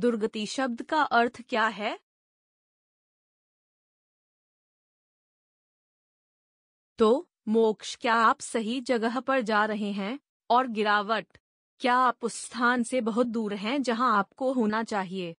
दुर्गति शब्द का अर्थ क्या है तो मोक्ष क्या आप सही जगह पर जा रहे हैं और गिरावट क्या आप उस स्थान से बहुत दूर हैं जहां आपको होना चाहिए